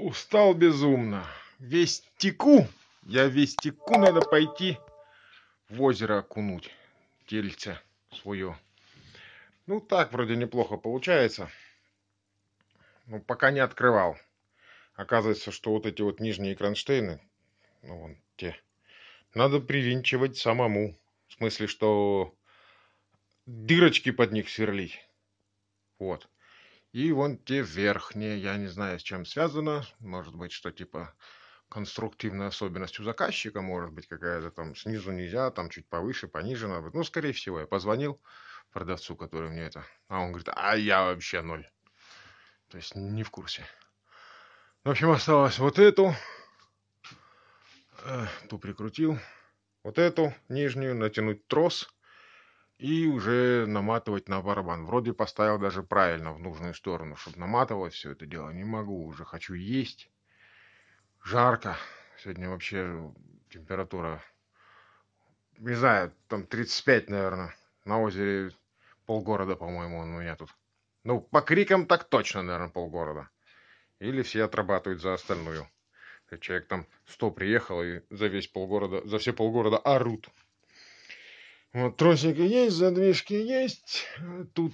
Устал безумно. Весь теку. Я весь теку, надо пойти в озеро окунуть. Тельце свое. Ну, так вроде неплохо получается. Ну, пока не открывал. Оказывается, что вот эти вот нижние кронштейны, ну, вон те, надо привинчивать самому. В смысле, что дырочки под них сверлить. Вот. И вон те верхние, я не знаю, с чем связано, может быть, что типа конструктивной особенностью заказчика, может быть, какая-то там снизу нельзя, там чуть повыше, пониже надо Ну, скорее всего, я позвонил продавцу, который мне это, а он говорит, а я вообще ноль. То есть не в курсе. В общем, осталось вот эту, э, ту прикрутил, вот эту нижнюю, натянуть трос – и уже наматывать на барабан. Вроде поставил даже правильно в нужную сторону, чтобы наматывалось все это дело. Не могу, уже хочу есть. Жарко. Сегодня вообще температура, не знаю, там 35, наверное. На озере полгорода, по-моему, он у меня тут. Ну, по крикам так точно, наверное, полгорода. Или все отрабатывают за остальную. Человек там 100 приехал и за весь полгорода, за все полгорода орут. Вот, тросики есть, задвижки есть. Тут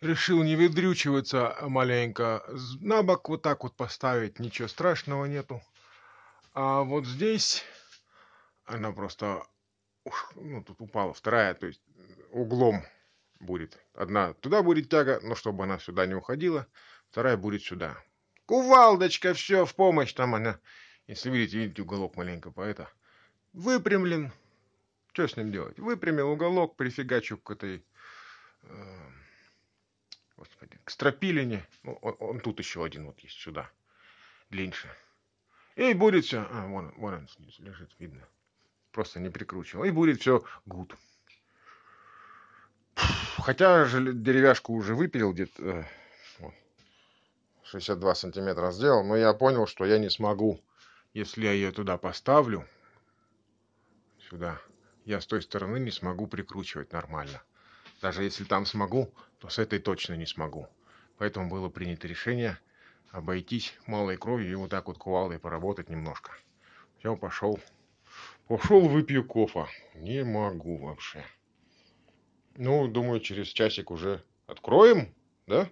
решил не выдрючиваться маленько. На бок вот так вот поставить, ничего страшного нету. А вот здесь она просто уж, ну, тут упала вторая, то есть углом будет. Одна туда будет тяга, но чтобы она сюда не уходила, вторая будет сюда. Кувалдочка, все в помощь там она. Если видите, видите уголок маленько по это Выпрямлен, что с ним делать? Выпрямил уголок, прифигачу к этой... Э, господи, к стропилине. Ну, он, он тут еще один вот есть сюда. Длиннее. И будет все... А, вон, вон он снизу лежит, видно. Просто не прикручивал. И будет все гуд. Хотя же деревяшку уже выпилил где-то... Э, 62 сантиметра сделал, но я понял, что я не смогу, если я ее туда поставлю, сюда, я с той стороны не смогу прикручивать нормально. Даже если там смогу, то с этой точно не смогу. Поэтому было принято решение обойтись малой кровью и вот так вот кувалдой поработать немножко. Все, пошел. Пошел выпью кофе. Не могу вообще. Ну, думаю, через часик уже откроем, да?